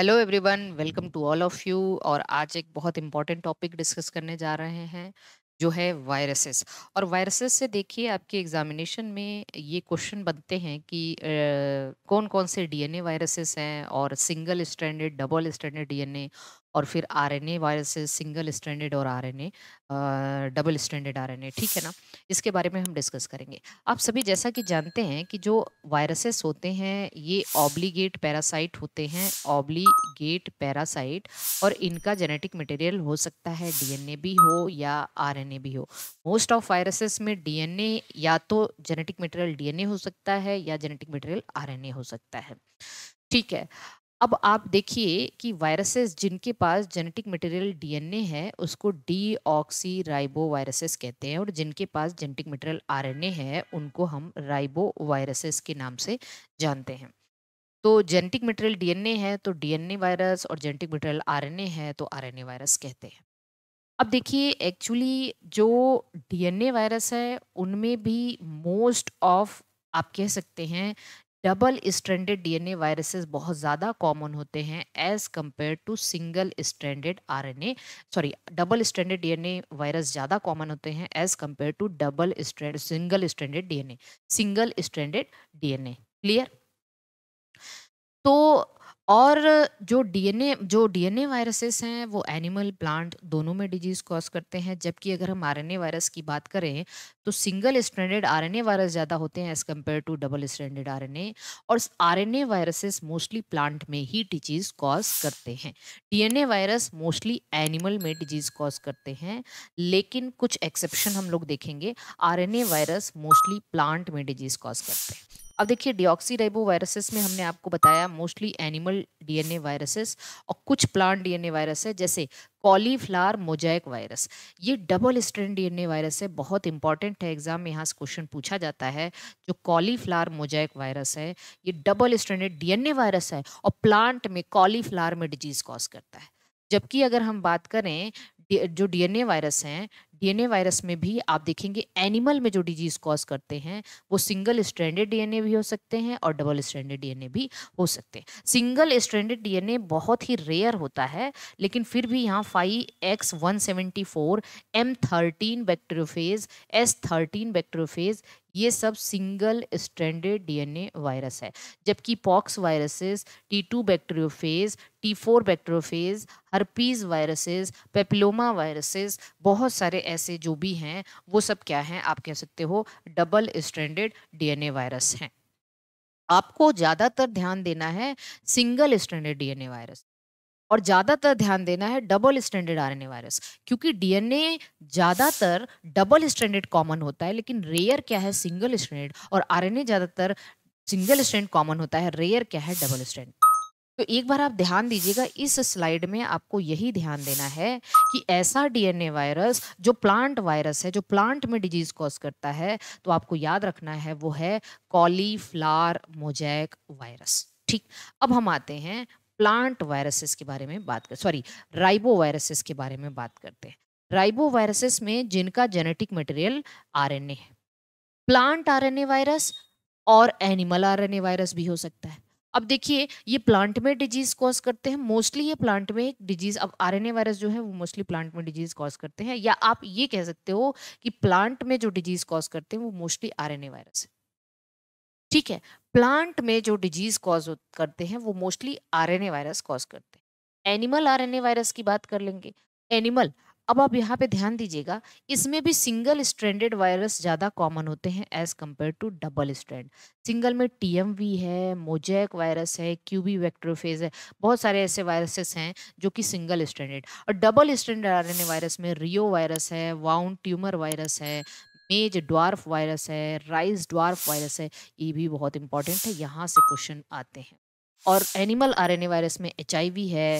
hello everyone welcome to all of you और आज एक बहुत इंपॉर्टेंट टॉपिक डिस्कस करने जा रहे हैं जो है वायरसेस और वायरसेस से देखिए आपके एग्जामिनेशन में ये क्वेश्चन बनते हैं कि आ, कौन कौन से डीएनए वायरसेस हैं और single standard double standard DNA और फिर आरएनए वायरस सिंगल स्टैंडर्ड और आरएनए डबल स्टैंडर्ड आरएनए ठीक है ना इसके बारे में हम डिस्कस करेंगे आप सभी जैसा कि जानते हैं कि जो वायरसेस होते हैं ये ऑब्लीगेट पैरासाइट होते हैं ऑब्लीगेट पैरासाइट और इनका जेनेटिक मटेरियल हो सकता है डीएनए भी हो या ए भी हो मोस्ट ऑफ वायरसेस में ए या तो जेनेटिक मटेरियल ए हो सकता है या जेनेटिक मटेरियल ए हो सकता है ठीक है अब आप देखिए कि वायरसेस जिनके पास जेनेटिक मटेरियल डीएनए है उसको डी ऑक्सी राइबो वायरसेस कहते हैं और जिनके पास जेनेटिक मटेरियल आरएनए है उनको हम राइबो वायरसेस के नाम से जानते हैं तो जेनेटिक मटेरियल डीएनए है तो डीएनए वायरस और जेनेटिक मटेरियल आरएनए है तो आरएनए वायरस कहते हैं अब देखिए एक्चुअली जो डी वायरस है उनमें भी मोस्ट ऑफ आप कह सकते हैं डबल स्ट्रैंडेड डीएनए वायरसेस बहुत ज़्यादा कॉमन होते हैं as compare to single stranded RNA sorry double stranded DNA virus ज़्यादा कॉमन होते हैं as compare to double single stranded DNA single stranded DNA clear तो और जो डीएनए जो डीएनए वायरसेस हैं वो एनिमल प्लांट दोनों में डिजीज कॉज करते हैं जबकि अगर हम आरएनए वायरस की बात करें तो सिंगल स्ट्रैंडेड आरएनए वायरस ज़्यादा होते हैं as compare to double stranded RNA और आरएनए वायरसेस मोस्टली प्लांट में ही डिजीज कॉज करते हैं डीएनए वायरस मोस्टली एनिमल में डिजीज कॉज करते हैं लेकिन कुछ एक्सेप्शन हम लोग देखेंगे आर वायरस मोस्टली प्लांट में डिजीज कॉज करते हैं अब देखिए डिऑक्सी राइबो वायरसेस में हमने आपको बताया मोस्टली एनिमल डीएनए वायरसेस और कुछ प्लांट डीएनए वायरस है जैसे कॉलीफ्लावर मोजैक वायरस ये डबल स्ट्रेन डीएनए वायरस है बहुत इंपॉर्टेंट है एग्जाम में यहाँ से क्वेश्चन पूछा जाता है जो कॉलीफ्लावर मोजैक वायरस है ये डबल स्ट्रैंडेड डीएनए वायरस है और प्लांट में कॉलीफ्लावर में डिजीज कॉज करता है जबकि अगर हम बात करें जो डीएनए वायरस हैं डीएनए वायरस में भी आप देखेंगे एनिमल में जो डिजीज कॉज करते हैं वो सिंगल स्ट्रैंडेड डीएनए भी हो सकते हैं और डबल स्ट्रैंडेड डीएनए भी हो सकते हैं सिंगल स्ट्रैंडेड डीएनए बहुत ही रेयर होता है लेकिन फिर भी यहाँ five X one seventy four M thirteen bacteriophage S thirteen bacteriophage ये सब सिंगल स्ट्रैंडेड डीएनए वायरस है जबकि pox viruses T two bacteriophage T four bacteriophage herpes viruses papilloma viruses बहुत सारे ऐसे जो भी हैं वो सब क्या हैं आप कह सकते हो डबल स्टैंडर्ड डीएनए वायरस हैं आपको ज़्यादातर ध्यान देना है सिंगल स्टैंडर्ड डीएनए वायरस और ज़्यादातर ध्यान देना है डबल स्टैंडर्ड आरएनए वायरस क्योंकि डीएनए ज़्यादातर डबल स्टैंडर्ड कॉमन होता है लेकिन रेयर क्या है सिंगल स्टैंडर्ड और आरएनए ज़्यादातर सिंगल स्टैंड कॉमन होता है रेयर क्या है डबल स्टैंड तो एक बार आप ध्यान दीजिएगा इस स्लाइड में आपको यही ध्यान देना है कि ऐसा डीएनए वायरस जो प्लांट वायरस है जो प्लांट में डिजीज कॉज करता है तो आपको याद रखना है वो है कॉलीफ्लावर मोजैक वायरस ठीक अब हम आते हैं प्लांट वायरसेस के बारे में बात कर सॉरी राइबो वायरसेस के बारे में बात करते हैं राइबो वायरसेस में जिनका जेनेटिक मटेरियल आरएनए है प्लांट आरएनए वायरस और एनिमल आरएनए वायरस भी हो सकता है अब देखिए ये प्लांट में डिजीज कॉज करते हैं मोस्टली ये प्लांट में डिजीज अब आरएनए वायरस जो है वो मोस्टली प्लांट में डिजीज कॉज करते हैं या आप ये कह सकते हो कि प्लांट में जो डिजीज कॉज करते हैं वो मोस्टली आरएनए वायरस है ठीक है प्लांट में जो डिजीज कॉज करते हैं वो मोस्टली आरएनए वायरस कॉज करते हैं एनिमल आरएनए वायरस की बात कर लेंगे एनिमल अब आप यहाँ पे ध्यान दीजिएगा इसमें भी सिंगल स्ट्रैंडेड वायरस ज़्यादा कॉमन होते हैं as compare to double strand single में टी है मोजैक वायरस है क्यूबी वैक्ट्रोफेज है बहुत सारे ऐसे वायरसेस हैं जो कि सिंगल स्ट्रैंडेड और डबल स्ट्रैंडेड आर वायरस में रियो वायरस है वाउंड ट्यूमर वायरस है मेज ड्वार्फ वायरस है राइस ड्वार्फ वायरस है ये भी बहुत इंपॉर्टेंट है यहाँ से क्वेश्चन आते हैं और एनिमल आर वायरस में एच है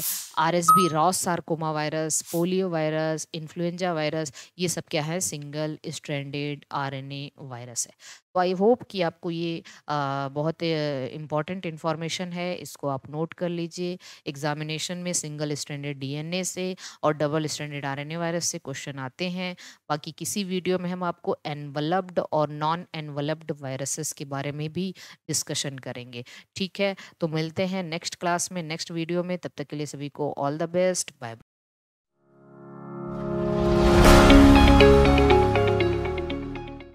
R S B Rous sarcoma virus polio virus influenza virus ये सब क्या है सिंगल स्ट्रैंडेड आर वायरस है तो आई होप कि आपको ये आ, बहुत इम्पॉर्टेंट इन्फॉर्मेशन है इसको आप नोट कर लीजिए एग्जामिनेशन में सिंगल स्टैंडर्ड डीएनए से और डबल स्टैंडर्ड आरएनए वायरस से क्वेश्चन आते हैं बाकी किसी वीडियो में हम आपको एनवलप्ड और नॉन एनवलप्ड वायरसेस के बारे में भी डिस्कशन करेंगे ठीक है तो मिलते हैं नेक्स्ट क्लास में नेक्स्ट वीडियो में तब तक के लिए सभी को ऑल द बेस्ट बाय